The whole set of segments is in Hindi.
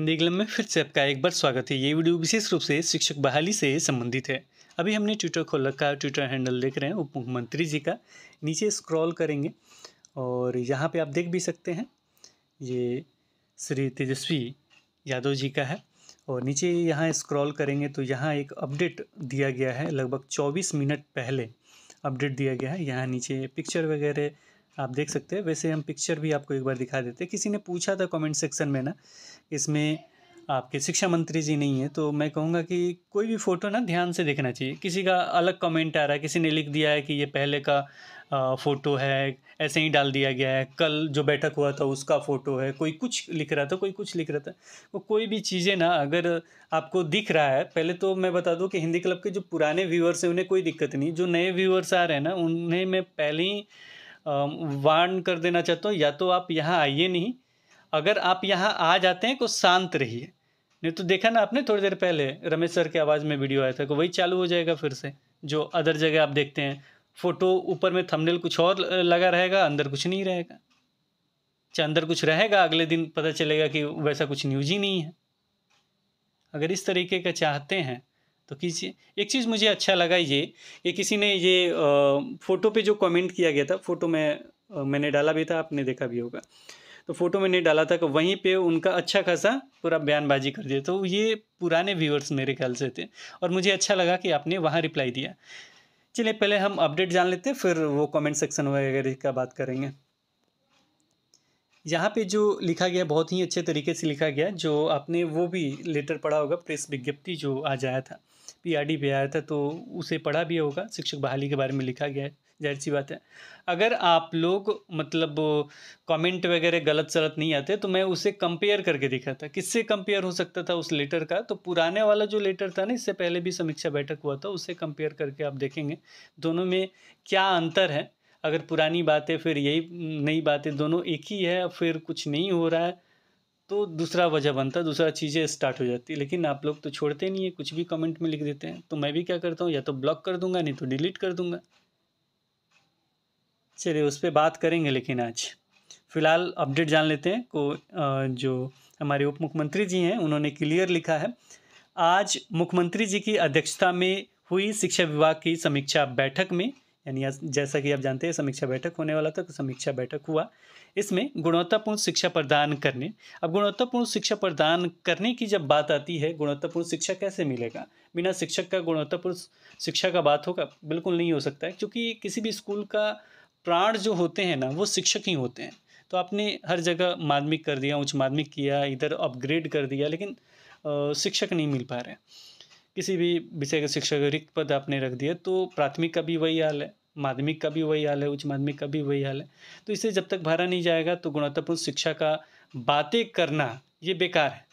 हिंदी ग्लम में फिर से आपका एक बार स्वागत है ये वीडियो विशेष रूप से शिक्षक बहाली से संबंधित है अभी हमने ट्विटर खोल रखा है ट्विटर हैंडल देख रहे हैं उप मुख्यमंत्री जी का नीचे स्क्रॉल करेंगे और यहाँ पे आप देख भी सकते हैं ये श्री तेजस्वी यादव जी का है और नीचे यहाँ स्क्रॉल करेंगे तो यहाँ एक अपडेट दिया गया है लगभग चौबीस मिनट पहले अपडेट दिया गया है यहाँ नीचे पिक्चर वगैरह आप देख सकते हैं वैसे हम पिक्चर भी आपको एक बार दिखा देते हैं किसी ने पूछा था कमेंट सेक्शन में ना इसमें आपके शिक्षा मंत्री जी नहीं है तो मैं कहूँगा कि कोई भी फ़ोटो ना ध्यान से देखना चाहिए किसी का अलग कमेंट आ रहा है किसी ने लिख दिया है कि ये पहले का फ़ोटो है ऐसे ही डाल दिया गया है कल जो बैठक हुआ था उसका फ़ोटो है कोई कुछ लिख रहा था कोई कुछ लिख रहा था वो कोई भी चीज़ें ना अगर आपको दिख रहा है पहले तो मैं बता दूं कि हिंदी क्लब के जो पुराने व्यूअर्स हैं उन्हें कोई दिक्कत नहीं जो नए व्यूअर्स आ रहे हैं ना उन्हें मैं पहले ही वार्न कर देना चाहता हूँ या तो आप यहाँ आइए नहीं अगर आप यहाँ आ जाते हैं तो शांत रहिए नहीं तो देखा ना आपने थोड़ी देर पहले रमेश सर के आवाज़ में वीडियो आया था कि वही चालू हो जाएगा फिर से जो अदर जगह आप देखते हैं फ़ोटो ऊपर में थंबनेल कुछ और लगा रहेगा अंदर कुछ नहीं रहेगा चाहे अच्छा, अंदर कुछ रहेगा अगले दिन पता चलेगा कि वैसा कुछ न्यूज ही नहीं है अगर इस तरीके का चाहते हैं तो किसी एक चीज़ मुझे अच्छा लगा ये कि किसी ने ये फ़ोटो पे जो कमेंट किया गया था फ़ोटो में मैंने डाला भी था आपने देखा भी होगा तो फ़ोटो मैंने डाला था कि वहीं पे उनका अच्छा खासा पूरा बयानबाजी कर दिया तो ये पुराने व्यूअर्स मेरे ख्याल से थे और मुझे अच्छा लगा कि आपने वहाँ रिप्लाई दिया चलिए पहले हम अपडेट जान लेते फिर वो कमेंट सेक्शन वगैरह का बात करेंगे यहाँ पे जो लिखा गया बहुत ही अच्छे तरीके से लिखा गया जो आपने वो भी लेटर पढ़ा होगा प्रेस विज्ञप्ति जो आ जाया था पीआरडी पे आया था तो उसे पढ़ा भी होगा शिक्षक बहाली के बारे में लिखा गया है जाहिर सी बात है अगर आप लोग मतलब कमेंट वगैरह गलत सलत नहीं आते तो मैं उसे कंपेयर करके देखा था किससे कंपेयर हो सकता था उस लेटर का तो पुराने वाला जो लेटर था ना इससे पहले भी समीक्षा बैठक हुआ था उससे कंपेयर करके आप देखेंगे दोनों में क्या अंतर है अगर पुरानी बातें फिर यही नई बातें दोनों एक ही है फिर कुछ नहीं हो रहा है तो दूसरा वजह बनता दूसरा चीज़ें स्टार्ट हो जाती लेकिन आप लोग तो छोड़ते नहीं है कुछ भी कमेंट में लिख देते हैं तो मैं भी क्या करता हूँ या तो ब्लॉक कर दूंगा नहीं तो डिलीट कर दूंगा चलिए उस पर बात करेंगे लेकिन आज फिलहाल अपडेट जान लेते हैं को जो हमारे उप मुख्यमंत्री जी हैं उन्होंने क्लियर लिखा है आज मुख्यमंत्री जी की अध्यक्षता में हुई शिक्षा विभाग की समीक्षा बैठक में यानी जैसा कि आप जानते हैं समीक्षा बैठक होने वाला था तो समीक्षा बैठक हुआ इसमें गुणवत्तापूर्ण शिक्षा प्रदान करने अब गुणवत्तापूर्ण शिक्षा प्रदान करने की जब बात आती है गुणवत्तापूर्ण शिक्षा कैसे मिलेगा बिना शिक्षक का गुणवत्तापूर्ण शिक्षा का बात होगा बिल्कुल नहीं हो सकता है क्योंकि किसी भी स्कूल का प्राण जो होते हैं ना वो शिक्षक ही होते हैं तो आपने हर जगह माध्यमिक कर दिया उच्च माध्यमिक किया इधर अपग्रेड कर दिया लेकिन शिक्षक नहीं मिल पा रहे किसी भी विषय के शिक्षक रिक्त पद आपने रख दिया तो प्राथमिक का भी वही हाल है माध्यमिक का भी वही हाल है उच्च माध्यमिक का भी वही हाल है तो इसे जब तक भरा नहीं जाएगा तो गुणवत्तापूर्ण शिक्षा का बातें करना ये बेकार है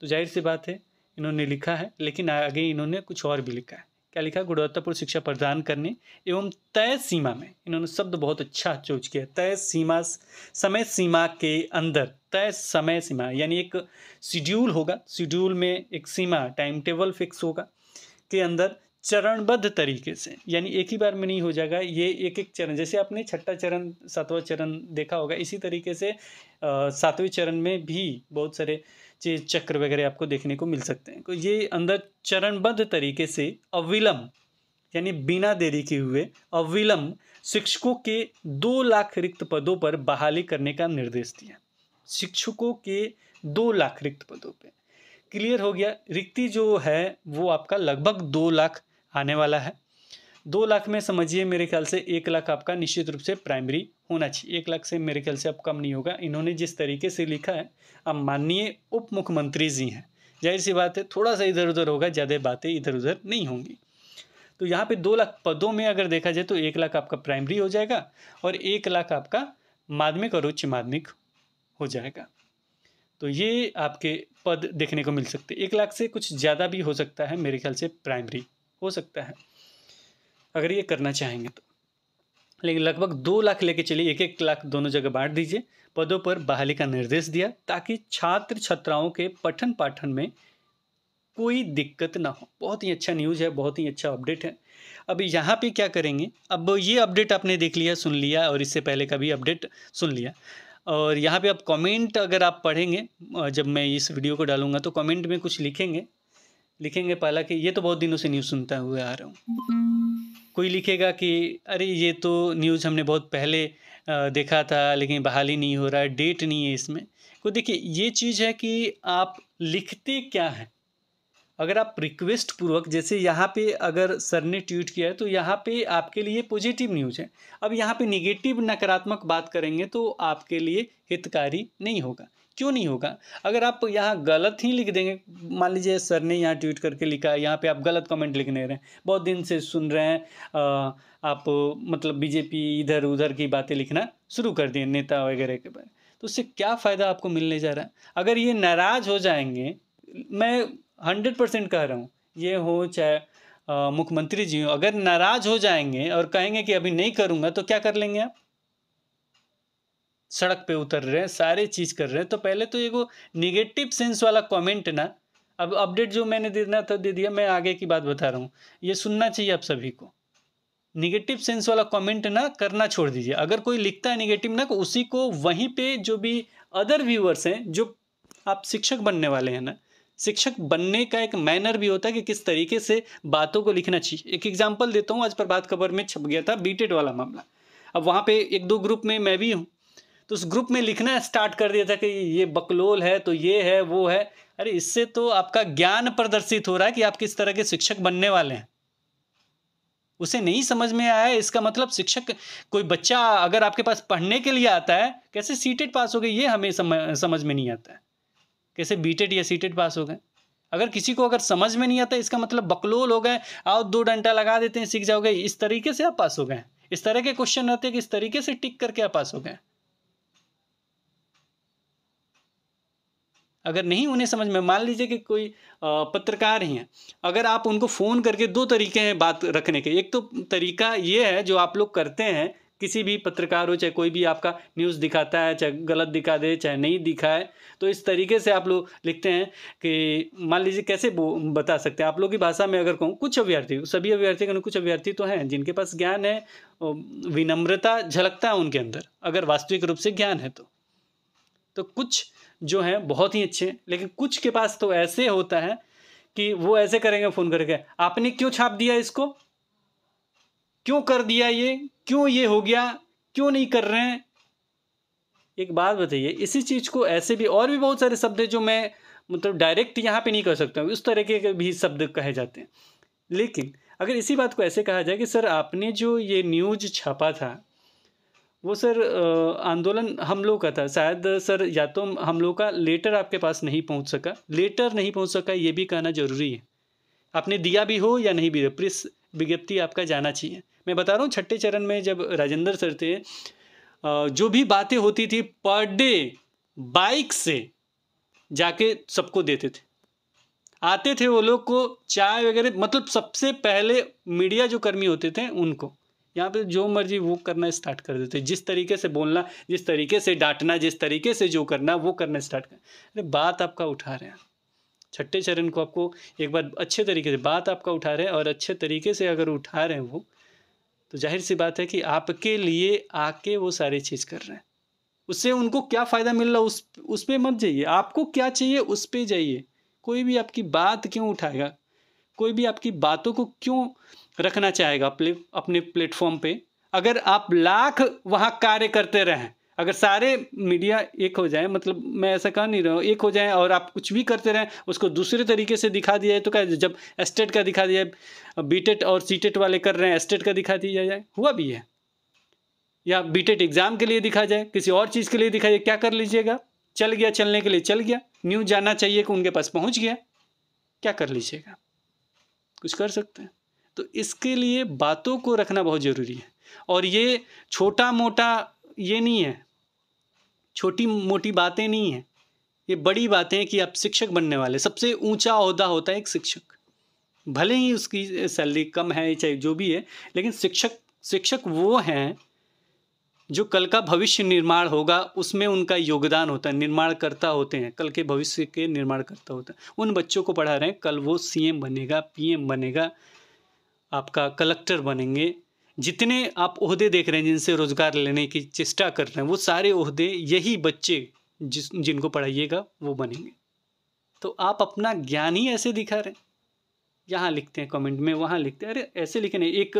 तो जाहिर सी बात है इन्होंने लिखा है लेकिन आगे इन्होंने कुछ और भी लिखा है क्या लिखा गुणवत्तापूर्ण शिक्षा प्रदान करने एवं तय सीमा में इन्होंने शब्द बहुत अच्छा चूज किया तय सीमा समय सीमा के अंदर तय समय सीमा यानी एक शिड्यूल होगा शिड्यूल में एक सीमा टाइम टेबल फिक्स होगा के अंदर चरणबद्ध तरीके से यानी एक ही बार में नहीं हो जाएगा ये एक एक चरण जैसे आपने छठा चरण सातवां चरण देखा होगा इसी तरीके से सातवें चरण में भी बहुत सारे चीज चक्र वगैरह आपको देखने को मिल सकते हैं तो ये अंदर चरणबद्ध तरीके से अविलम्ब यानी बिना देरी के हुए अविलंब शिक्षकों के दो लाख रिक्त पदों पर बहाली करने का निर्देश दिया शिक्षकों के दो लाख रिक्त पदों पर क्लियर हो गया रिक्ति जो है वो आपका लगभग दो लाख आने वाला है दो लाख में समझिए मेरे ख्याल से एक लाख आपका निश्चित रूप से प्राइमरी होना चाहिए एक लाख से मेरे ख्याल से आप कम नहीं होगा इन्होंने जिस तरीके से लिखा है अब माननीय उप मुख्यमंत्री जी हैं जाहिर सी बात है थोड़ा सा इधर उधर होगा ज़्यादा बातें इधर उधर नहीं होंगी तो यहाँ पे दो लाख पदों में अगर देखा जाए तो एक लाख आपका प्राइमरी हो जाएगा और एक लाख आपका माध्यमिक और उच्च माध्यमिक हो जाएगा तो ये आपके पद देखने को मिल सकते एक लाख से कुछ ज़्यादा भी हो सकता है मेरे ख्याल से प्राइमरी हो सकता है अगर ये करना चाहेंगे तो लेकिन लगभग दो लाख लेके चलिए एक एक लाख दोनों जगह बांट दीजिए पदों पर बहाली का निर्देश दिया ताकि छात्र छात्राओं के पठन पाठन में कोई दिक्कत ना हो बहुत ही अच्छा न्यूज़ है बहुत ही अच्छा अपडेट है अब यहाँ पे क्या करेंगे अब ये अपडेट आपने देख लिया सुन लिया और इससे पहले का भी अपडेट सुन लिया और यहाँ पे आप कमेंट अगर आप पढ़ेंगे जब मैं इस वीडियो को डालूंगा तो कमेंट में कुछ लिखेंगे लिखेंगे पहला कि ये तो बहुत दिनों से न्यूज़ सुनता हुआ आ रहा हूँ कोई लिखेगा कि अरे ये तो न्यूज़ हमने बहुत पहले देखा था लेकिन बहाली नहीं हो रहा है डेट नहीं है इसमें तो देखिए ये चीज़ है कि आप लिखते क्या हैं अगर आप रिक्वेस्ट पूर्वक जैसे यहाँ पे अगर सर ने ट्वीट किया है तो यहाँ पे आपके लिए पॉजिटिव न्यूज़ है अब यहाँ पे निगेटिव नकारात्मक बात करेंगे तो आपके लिए हितकारी नहीं होगा क्यों नहीं होगा अगर आप यहाँ गलत ही लिख देंगे मान लीजिए सर ने यहाँ ट्वीट करके लिखा है यहाँ पे आप गलत कमेंट लिख नहीं रहे हैं बहुत दिन से सुन रहे हैं आ, आप मतलब बीजेपी इधर उधर की बातें लिखना शुरू कर दिए नेता वगैरह के बारे तो उससे क्या फ़ायदा आपको मिलने जा रहा है अगर ये नाराज़ हो जाएंगे मैं हंड्रेड परसेंट कह रहा हूँ ये हो चाहे मुख्यमंत्री जी हो अगर नाराज़ हो जाएंगे और कहेंगे कि अभी नहीं करूँगा तो क्या कर लेंगे आप सड़क पे उतर रहे हैं सारे चीज़ कर रहे हैं तो पहले तो ये वो निगेटिव सेंस वाला कमेंट ना अब अपडेट जो मैंने देना था दे दिया मैं आगे की बात बता रहा हूँ ये सुनना चाहिए आप सभी को निगेटिव सेंस वाला कमेंट ना करना छोड़ दीजिए अगर कोई लिखता है निगेटिव ना तो उसी को वहीं पर जो भी अदर व्यूअर्स हैं जो आप शिक्षक बनने वाले हैं ना शिक्षक बनने का एक मैनर भी होता है कि किस तरीके से बातों को लिखना चाहिए एक एग्जाम्पल देता हूँ आज पर बात खबर में छप गया था बीटेड वाला मामला अब वहाँ पे एक दो ग्रुप में मैं भी हूँ तो उस ग्रुप में लिखना स्टार्ट कर दिया था कि ये बकलोल है तो ये है वो है अरे इससे तो आपका ज्ञान प्रदर्शित हो रहा है कि आप किस तरह के शिक्षक बनने वाले हैं उसे नहीं समझ में आया इसका मतलब शिक्षक कोई बच्चा अगर आपके पास पढ़ने के लिए आता है कैसे सीटेड e पास हो गए ये हमें समझ में नहीं आता है कैसे बीटेड या सीटेड पास हो गए अगर किसी को अगर समझ में नहीं आता इसका मतलब बकलोल हो गए आओ दो डंटा लगा देते हैं सीख जाओगे इस तरीके से आप पास हो गए इस तरह के क्वेश्चन रहते हैं कि इस तरीके से टिक करके आप पास हो गए अगर नहीं उन्हें समझ में मान लीजिए कि कोई पत्रकार ही हैं अगर आप उनको फ़ोन करके दो तरीके हैं बात रखने के एक तो तरीका ये है जो आप लोग करते हैं किसी भी पत्रकार हो चाहे कोई भी आपका न्यूज़ दिखाता है चाहे गलत दिखा दे चाहे नहीं दिखाए तो इस तरीके से आप लोग लिखते हैं कि मान लीजिए कैसे बता सकते हैं आप लोग की भाषा में अगर कहूँ कुछ अभ्यर्थी सभी अभ्यर्थी के कुछ अभ्यर्थी तो हैं जिनके पास ज्ञान है विनम्रता झलकता है उनके अंदर अगर वास्तविक रूप से ज्ञान है तो, तो कुछ जो हैं बहुत ही अच्छे हैं लेकिन कुछ के पास तो ऐसे होता है कि वो ऐसे करेंगे फ़ोन करके आपने क्यों छाप दिया इसको क्यों कर दिया ये क्यों ये हो गया क्यों नहीं कर रहे हैं एक बात बताइए इसी चीज़ को ऐसे भी और भी बहुत सारे शब्द हैं जो मैं मतलब डायरेक्ट यहाँ पे नहीं कर सकता हूँ उस तरह के भी शब्द कहे जाते हैं लेकिन अगर इसी बात को ऐसे कहा जाए कि सर आपने जो ये न्यूज छापा था वो सर आंदोलन हम लोग का था शायद सर या तो हम लोग का लेटर आपके पास नहीं पहुंच सका लेटर नहीं पहुंच सका ये भी कहना ज़रूरी है आपने दिया भी हो या नहीं भी प्रेस विज्ञप्ति आपका जाना चाहिए मैं बता रहा हूँ छठे चरण में जब राजेंद्र सर थे जो भी बातें होती थी पर डे बाइक से जाके सबको देते थे आते थे वो लोग को चाय वगैरह मतलब सबसे पहले मीडिया जो कर्मी होते थे उनको यहाँ पे जो मर्जी वो करना स्टार्ट कर देते जिस तरीके से बोलना जिस तरीके से डांटना जिस तरीके से जो करना वो करना स्टार्ट कर अरे बात आपका उठा रहे हैं छठे चरण को आपको एक बार अच्छे तरीके से बात आपका उठा रहे हैं और अच्छे तरीके से अगर उठा रहे हैं वो तो जाहिर सी बात है कि आपके लिए आके वो सारी चीज़ कर रहे हैं उससे उनको क्या फ़ायदा मिल रहा उस उस पर मत जाइए आपको क्या चाहिए उस पर जाइए कोई भी आपकी बात क्यों उठाएगा कोई भी आपकी बातों को क्यों रखना चाहेगा अपने अपने प्लेटफॉर्म पे अगर आप लाख वहाँ कार्य करते रहें अगर सारे मीडिया एक हो जाए मतलब मैं ऐसा कह नहीं रहा हूँ एक हो जाए और आप कुछ भी करते रहें उसको दूसरे तरीके से दिखा दिया जाए तो क्या जब एस्टेट e का दिखा दिया जाए बीटेट e और सीटेट e वाले कर रहे हैं एस्टेट का दिखा दिया जाए हुआ भी है या बीटेट एग्ज़ाम के लिए दिखा जाए किसी और चीज़ के लिए दिखा जाए क्या कर लीजिएगा चल गया चलने के लिए चल गया न्यूज़ जानना चाहिए कि उनके पास पहुँच गया क्या कर लीजिएगा कुछ कर सकते हैं तो इसके लिए बातों को रखना बहुत ज़रूरी है और ये छोटा मोटा ये नहीं है छोटी मोटी बातें नहीं हैं ये बड़ी बातें हैं कि आप शिक्षक बनने वाले सबसे ऊंचा अहदा होता है एक शिक्षक भले ही उसकी सैलरी कम है चाहे जो भी है लेकिन शिक्षक शिक्षक वो हैं जो कल का भविष्य निर्माण होगा उसमें उनका योगदान होता है निर्माण करता होते हैं कल के भविष्य के निर्माण करता होता है उन बच्चों को पढ़ा रहे हैं कल वो सीएम बनेगा पीएम बनेगा आपका कलेक्टर बनेंगे जितने आप ओहदे देख रहे हैं जिनसे रोज़गार लेने की चेष्टा कर रहे हैं वो सारे अहदे यही बच्चे जिस जिनको पढ़ाइएगा वो बनेंगे तो आप अपना ज्ञान ही ऐसे दिखा रहे हैं यहाँ लिखते हैं कमेंट में वहाँ लिखते हैं अरे ऐसे लिखे नहीं एक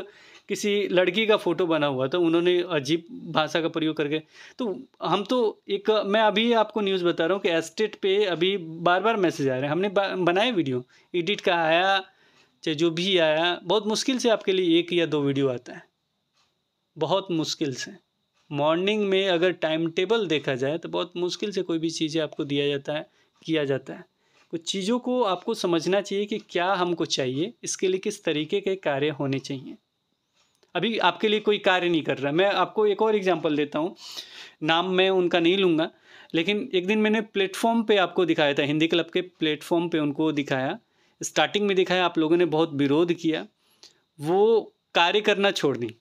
किसी लड़की का फ़ोटो बना हुआ था उन्होंने अजीब भाषा का प्रयोग करके तो हम तो एक मैं अभी आपको न्यूज़ बता रहा हूँ कि एस्टेट पे अभी बार बार मैसेज आ रहे हैं हमने बनाए वीडियो एडिट का आया चाहे जो भी आया बहुत मुश्किल से आपके लिए एक या दो वीडियो आता है बहुत मुश्किल से मॉर्निंग में अगर टाइम टेबल देखा जाए तो बहुत मुश्किल से कोई भी चीज़ें आपको दिया जाता है किया जाता है कुछ चीज़ों को आपको समझना चाहिए कि क्या हमको चाहिए इसके लिए किस तरीके के कार्य होने चाहिए अभी आपके लिए कोई कार्य नहीं कर रहा मैं आपको एक और एग्जांपल देता हूँ नाम मैं उनका नहीं लूँगा लेकिन एक दिन मैंने प्लेटफॉर्म पे आपको दिखाया था हिंदी क्लब के प्लेटफॉर्म पे उनको दिखाया स्टार्टिंग में देखा है आप लोगों ने बहुत विरोध किया वो कार्य करना छोड़ दी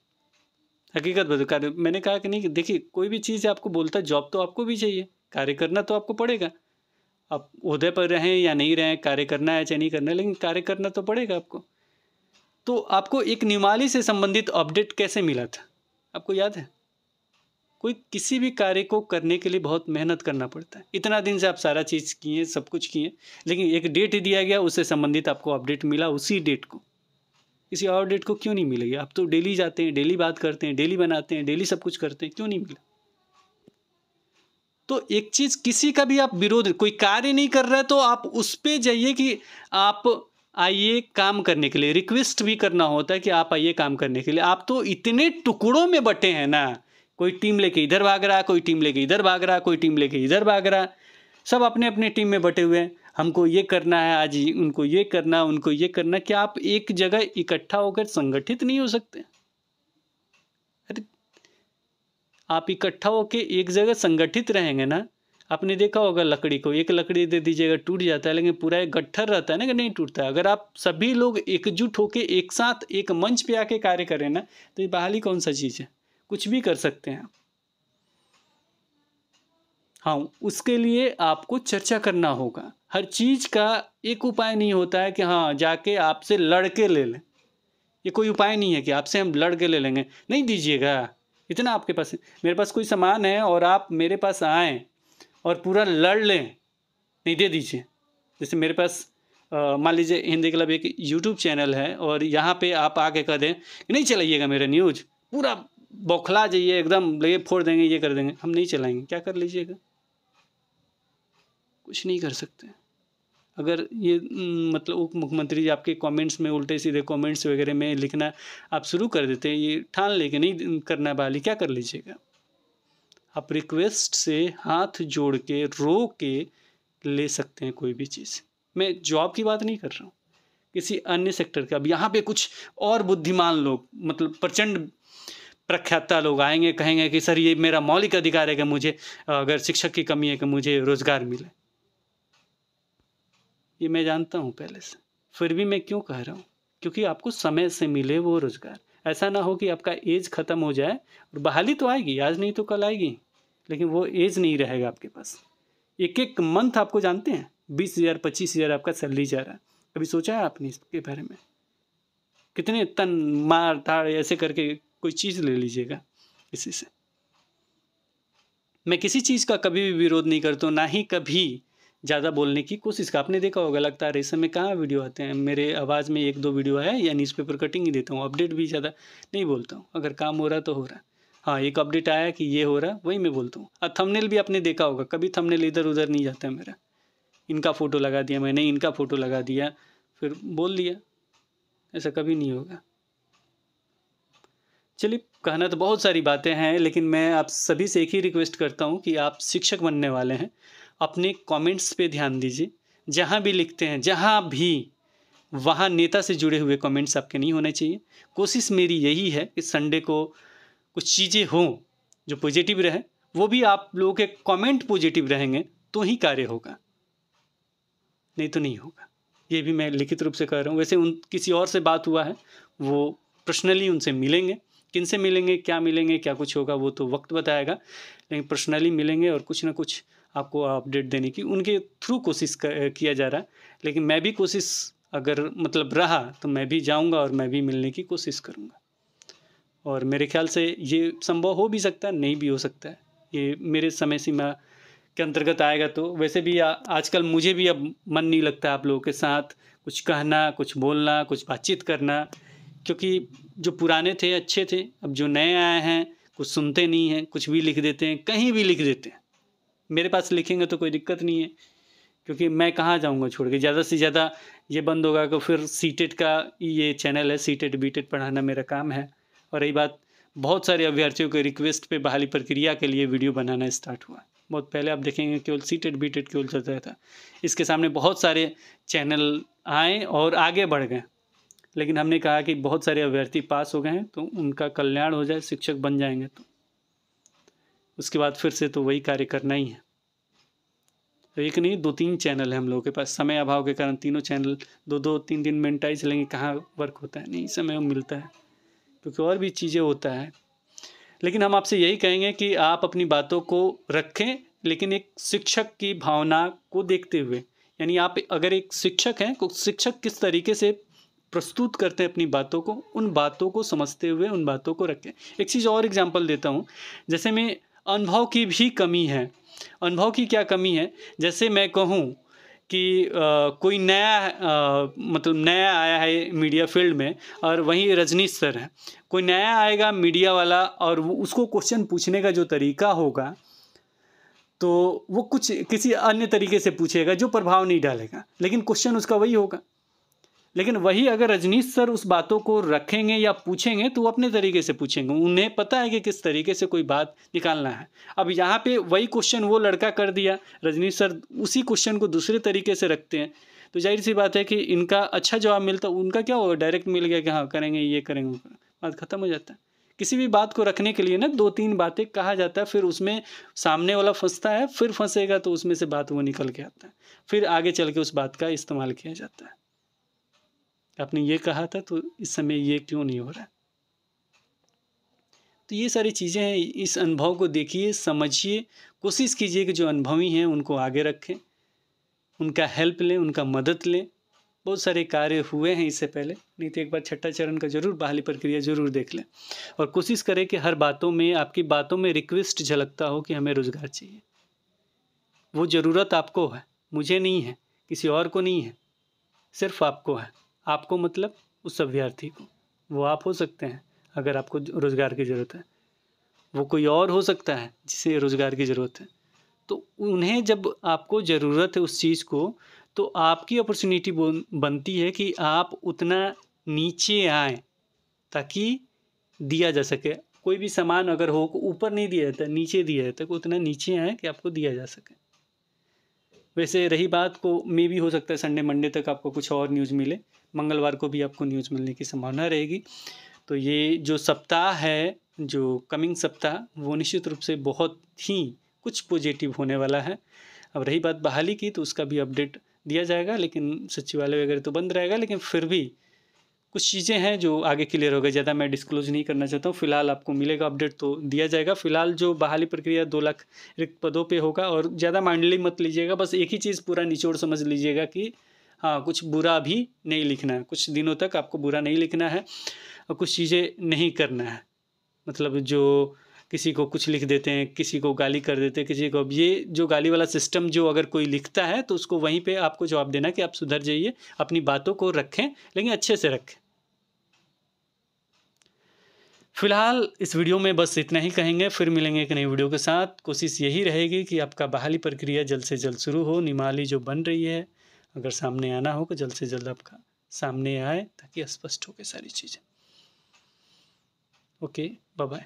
हकीकत बदल कार्य मैंने कहा कि नहीं देखिए कोई भी चीज़ आपको बोलता जॉब तो आपको भी चाहिए कार्य करना तो आपको पड़ेगा आप उदय पर रहें या नहीं रहें कार्य करना है चाहे नहीं करना है लेकिन कार्य करना तो पड़ेगा आपको तो आपको एक निमाली से संबंधित अपडेट कैसे मिला था आपको याद है कोई किसी भी कार्य को करने के लिए बहुत मेहनत करना पड़ता है इतना दिन से आप सारा चीज़ किए सब कुछ किए लेकिन एक डेट दिया गया उससे संबंधित आपको अपडेट मिला उसी डेट को किसी और डेट को क्यों नहीं मिलेगी आप तो डेली जाते हैं डेली बात करते हैं डेली बनाते हैं डेली सब कुछ करते हैं क्यों नहीं मिला तो एक चीज़ किसी का भी आप विरोध कोई कार्य नहीं कर रहा है तो आप उस पर जाइए कि आप आइए काम करने के लिए रिक्वेस्ट भी करना होता है कि आप आइए काम करने के लिए आप तो इतने टुकड़ों में बटे हैं ना कोई टीम लेके इधर भाग रहा कोई टीम लेके इधर भाग रहा कोई टीम लेके इधर भाग रहा सब अपने अपने टीम में बटे हुए हैं हमको ये करना है आज उनको ये करना उनको ये करना क्या आप एक जगह इकट्ठा होकर संगठित नहीं हो सकते अरे आप इकट्ठा होकर एक जगह संगठित रहेंगे ना आपने देखा होगा लकड़ी को एक लकड़ी दे दीजिएगा टूट जाता है लेकिन पूरा एक गट्ठर रहता है ना कि नहीं टूटता अगर आप सभी लोग एकजुट होकर एक साथ एक मंच पे आके कार्य करें ना तो ये बहाली कौन सा चीज़ है कुछ भी कर सकते हैं हाँ उसके लिए आपको चर्चा करना होगा हर चीज़ का एक उपाय नहीं होता है कि हाँ जाके आपसे लड़के ले लें ये कोई उपाय नहीं है कि आपसे हम लड़ के ले लेंगे नहीं दीजिएगा इतना आपके पास मेरे पास कोई सामान है और आप मेरे पास आए और पूरा लड़ लें नहीं दे दीजिए जैसे मेरे पास मान लीजिए हिंदी क्लब एक यूट्यूब चैनल है और यहाँ पे आप आके कह दें नहीं चलाइएगा मेरा न्यूज पूरा बौखला जाइए एकदम लगे फोड़ देंगे ये कर देंगे हम नहीं चलाएंगे क्या कर लीजिएगा कुछ नहीं कर सकते अगर ये मतलब उप मुख्यमंत्री जी आपके कमेंट्स में उल्टे सीधे कमेंट्स वगैरह में लिखना आप शुरू कर देते हैं ये ठान लेके नहीं करना वाली क्या कर लीजिएगा आप रिक्वेस्ट से हाथ जोड़ के रो के ले सकते हैं कोई भी चीज़ मैं जॉब की बात नहीं कर रहा हूँ किसी अन्य सेक्टर का अब यहाँ पे कुछ और बुद्धिमान लोग मतलब प्रचंड प्रख्याता लोग आएंगे कहेंगे कि सर ये मेरा मौलिक अधिकार है कि मुझे अगर शिक्षक की कमी है कि मुझे रोज़गार मिले ये मैं जानता हूँ पहले से फिर भी मैं क्यों कह रहा हूँ क्योंकि आपको समय से मिले वो रोज़गार ऐसा ना हो कि आपका एज ख़त्म हो जाए और बहाली तो आएगी आज नहीं तो कल आएगी लेकिन वो एज नहीं रहेगा आपके पास एक एक मंथ आपको जानते हैं बीस हज़ार पच्चीस हज़ार आपका सैलरी जा रहा है कभी सोचा है आपने इसके बारे में कितने तन मार ताड़ ऐसे करके कोई चीज़ ले लीजिएगा इसी से मैं किसी चीज़ का कभी भी विरोध नहीं करता हूँ ना ही कभी ज़्यादा बोलने की कोशिश का आपने देखा होगा लगता है रेसम में कहाँ वीडियो आते हैं मेरे आवाज़ में एक दो वीडियो है या न्यूज़पेपर कटिंग ही देता हूँ अपडेट भी ज़्यादा नहीं बोलता हूँ अगर काम हो रहा तो हो रहा हाँ एक अपडेट आया कि ये हो रहा वही मैं बोलता हूँ और थमनेल भी आपने देखा होगा कभी थमनेल इधर उधर नहीं जाता है मेरा इनका फ़ोटो लगा दिया मैंने इनका फ़ोटो लगा दिया फिर बोल दिया ऐसा कभी नहीं होगा चलिए कहना तो बहुत सारी बातें हैं लेकिन मैं आप सभी से एक ही रिक्वेस्ट करता हूँ कि आप शिक्षक बनने वाले हैं अपने कमेंट्स पे ध्यान दीजिए जहाँ भी लिखते हैं जहाँ भी वहाँ नेता से जुड़े हुए कमेंट्स आपके नहीं होने चाहिए कोशिश मेरी यही है कि संडे को कुछ चीज़ें हों जो पॉजिटिव रहें वो भी आप लोगों के कमेंट पॉजिटिव रहेंगे तो ही कार्य होगा नहीं तो नहीं होगा ये भी मैं लिखित रूप से कह रहा हूँ वैसे उन किसी और से बात हुआ है वो पर्सनली उनसे मिलेंगे किन से मिलेंगे क्या मिलेंगे क्या कुछ होगा वो तो वक्त बताएगा लेकिन पर्सनली मिलेंगे और कुछ ना कुछ आपको अपडेट देने की उनके थ्रू कोशिश किया जा रहा है लेकिन मैं भी कोशिश अगर मतलब रहा तो मैं भी जाऊंगा और मैं भी मिलने की कोशिश करूंगा और मेरे ख्याल से ये संभव हो भी सकता है नहीं भी हो सकता है ये मेरे समय सीमा के अंतर्गत आएगा तो वैसे भी आ, आजकल मुझे भी अब मन नहीं लगता आप लोगों के साथ कुछ कहना कुछ बोलना कुछ बातचीत करना क्योंकि जो पुराने थे अच्छे थे अब जो नए आए हैं कुछ सुनते नहीं हैं कुछ भी लिख देते हैं कहीं भी लिख देते हैं मेरे पास लिखेंगे तो कोई दिक्कत नहीं है क्योंकि मैं कहाँ जाऊँगा छोड़ के ज़्यादा से ज़्यादा ये बंद होगा कि फिर सी e का ये चैनल है सी टेट बी पढ़ाना मेरा काम है और रही बात बहुत सारे अभ्यर्थियों के रिक्वेस्ट पे बहाली प्रक्रिया के लिए वीडियो बनाना स्टार्ट हुआ बहुत पहले आप देखेंगे केवल सी टेट बी टेट केवल चलता था इसके सामने बहुत सारे चैनल आए और आगे बढ़ गए लेकिन हमने कहा कि बहुत सारे अभ्यर्थी पास हो गए हैं तो उनका कल्याण हो जाए शिक्षक बन जाएंगे तो उसके बाद फिर से तो वही कार्य करना ही है तो एक नहीं दो तीन चैनल है हम लोगों के पास समय अभाव के कारण तीनों चैनल दो दो तीन दिन मिनटाई चलेंगे कहाँ वर्क होता है नहीं समय मिलता है क्योंकि और भी चीज़ें होता है लेकिन हम आपसे यही कहेंगे कि आप अपनी बातों को रखें लेकिन एक शिक्षक की भावना को देखते हुए यानी आप अगर एक शिक्षक हैं तो शिक्षक किस तरीके से प्रस्तुत करते हैं अपनी बातों को उन बातों को समझते हुए उन बातों को रखें एक चीज़ और एग्जाम्पल देता हूँ जैसे मैं अनुभव की भी कमी है अनुभव की क्या कमी है जैसे मैं कहूँ कि आ, कोई नया आ, मतलब नया आया है मीडिया फील्ड में और वहीं रजनीश सर हैं कोई नया आएगा मीडिया वाला और उसको क्वेश्चन पूछने का जो तरीका होगा तो वो कुछ किसी अन्य तरीके से पूछेगा जो प्रभाव नहीं डालेगा लेकिन क्वेश्चन उसका वही होगा लेकिन वही अगर रजनीश सर उस बातों को रखेंगे या पूछेंगे तो वो अपने तरीके से पूछेंगे उन्हें पता है कि किस तरीके से कोई बात निकालना है अब यहाँ पे वही क्वेश्चन वो लड़का कर दिया रजनीश सर उसी क्वेश्चन को दूसरे तरीके से रखते हैं तो जाहिर सी बात है कि इनका अच्छा जवाब मिलता उनका क्या होगा डायरेक्ट मिल गया कि हाँ करेंगे ये करेंगे बात ख़त्म हो जाता है किसी भी बात को रखने के लिए ना दो तीन बातें कहा जाता है फिर उसमें सामने वाला फंसता है फिर फंसेगा तो उसमें से बात वो निकल के आता है फिर आगे चल के उस बात का इस्तेमाल किया जाता है आपने ये कहा था तो इस समय ये क्यों नहीं हो रहा तो ये सारी चीज़ें हैं इस अनुभव को देखिए समझिए कोशिश कीजिए कि जो अनुभवी हैं उनको आगे रखें उनका हेल्प लें उनका मदद लें बहुत सारे कार्य हुए हैं इससे पहले नहीं तो एक बार छठा चरण का जरूर बहाली प्रक्रिया जरूर देख लें और कोशिश करें कि हर बातों में आपकी बातों में रिक्वेस्ट झलकता हो कि हमें रोज़गार चाहिए वो ज़रूरत आपको है मुझे नहीं है किसी और को नहीं है सिर्फ आपको है आपको मतलब उस अभ्यर्थी को वो आप हो सकते हैं अगर आपको रोज़गार की ज़रूरत है वो कोई और हो सकता है जिसे रोज़गार की ज़रूरत है तो उन्हें जब आपको ज़रूरत है उस चीज़ को तो आपकी अपॉर्चुनिटी बनती है कि आप उतना नीचे आए ताकि दिया जा सके कोई भी सामान अगर हो ऊपर नहीं दिया जाता नीचे दिया जाता तो उतना नीचे आए कि आपको दिया जा सके वैसे रही बात को मे भी हो सकता है संडे मंडे तक आपको कुछ और न्यूज़ मिले मंगलवार को भी आपको न्यूज़ मिलने की संभावना रहेगी तो ये जो सप्ताह है जो कमिंग सप्ताह वो निश्चित रूप से बहुत ही कुछ पॉजिटिव होने वाला है अब रही बात बहाली की तो उसका भी अपडेट दिया जाएगा लेकिन सचिवालय वगैरह तो बंद रहेगा लेकिन फिर भी कुछ चीज़ें हैं जो आगे क्लियर हो गई ज़्यादा मैं डिस्क्लोज नहीं करना चाहता हूँ फिलहाल आपको मिलेगा अपडेट तो दिया जाएगा फिलहाल जो बहाली प्रक्रिया दो लाख रिक्त पदों पे होगा और ज़्यादा माइंडली मत लीजिएगा बस एक ही चीज़ पूरा निचोड़ समझ लीजिएगा कि हाँ कुछ बुरा भी नहीं लिखना है कुछ दिनों तक आपको बुरा नहीं लिखना है और कुछ चीज़ें नहीं करना है मतलब जो किसी को कुछ लिख देते हैं किसी को गाली कर देते हैं किसी को अब ये जो गाली वाला सिस्टम जो अगर कोई लिखता है तो उसको वहीं पे आपको जवाब देना कि आप सुधर जाइए अपनी बातों को रखें लेकिन अच्छे से रखें फिलहाल इस वीडियो में बस इतना ही कहेंगे फिर मिलेंगे एक नई वीडियो के साथ कोशिश यही रहेगी कि आपका बहाली प्रक्रिया जल्द से जल्द शुरू हो निमाली जो बन रही है अगर सामने आना हो तो जल्द से जल्द आपका सामने आए ताकि स्पष्ट हो गए सारी चीज़ें ओके बाय